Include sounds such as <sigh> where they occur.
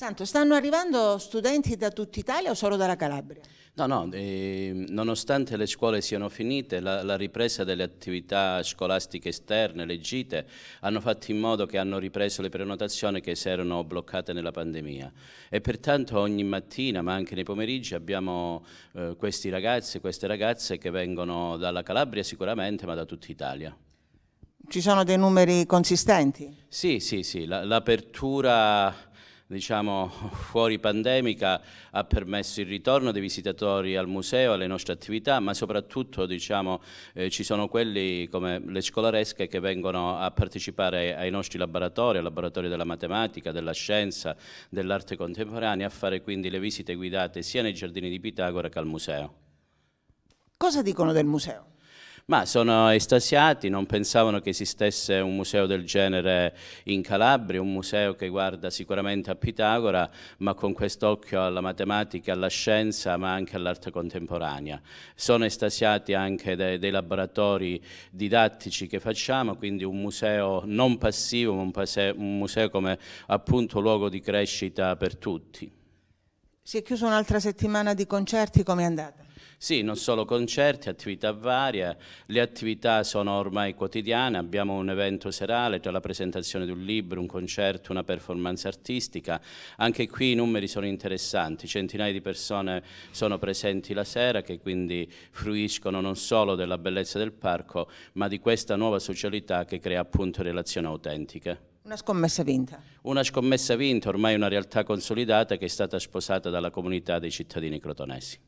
Santo, stanno arrivando studenti da tutta Italia o solo dalla Calabria? No, no, eh, nonostante le scuole siano finite, la, la, ripresa delle attività scolastiche esterne, le gite, hanno fatto in modo che hanno ripreso le prenotazioni che si erano bloccate nella pandemia e pertanto ogni mattina, ma anche nei pomeriggi, abbiamo eh, questi ragazzi e queste ragazze che vengono dalla Calabria sicuramente, ma da tutta Italia. Ci sono dei numeri consistenti? Sì, sì, sì, l'apertura... La, diciamo, <laughs> fuori pandemica ha permesso il ritorno dei visitatori al museo, alle nostre attività, ma soprattutto diciamo, eh, ci sono quelli come le scolaresche che vengono a partecipare ai nostri laboratori, al laboratorio della matematica, della scienza, dell'arte contemporanea, a fare quindi le visite guidate sia nei giardini di Pitagora che al museo. Cosa dicono del museo? Ma sono estasiati, non pensavano che esistesse un museo del genere in Calabria, un museo che guarda sicuramente a Pitagora, ma con quest'occhio alla matematica, alla scienza, ma anche all'arte contemporanea. Sono estasiati anche dei, dei laboratori didattici che facciamo, quindi un museo non passivo, ma un, un museo come appunto luogo di crescita per tutti. Si è chiusa un'altra settimana di concerti, come è andata? Sì, non solo concerti, attività varie, le attività sono ormai quotidiane, abbiamo un evento serale tra la presentazione di un libro, un concerto, una performance artistica, anche qui i numeri sono interessanti, centinaia di persone sono presenti la sera che quindi fruiscono non solo della bellezza del parco ma di questa nuova socialità che crea appunto relazioni autentiche. Una scommessa vinta. Una scommessa vinta, ormai una realtà consolidata che è stata sposata dalla comunità dei cittadini crotonesi.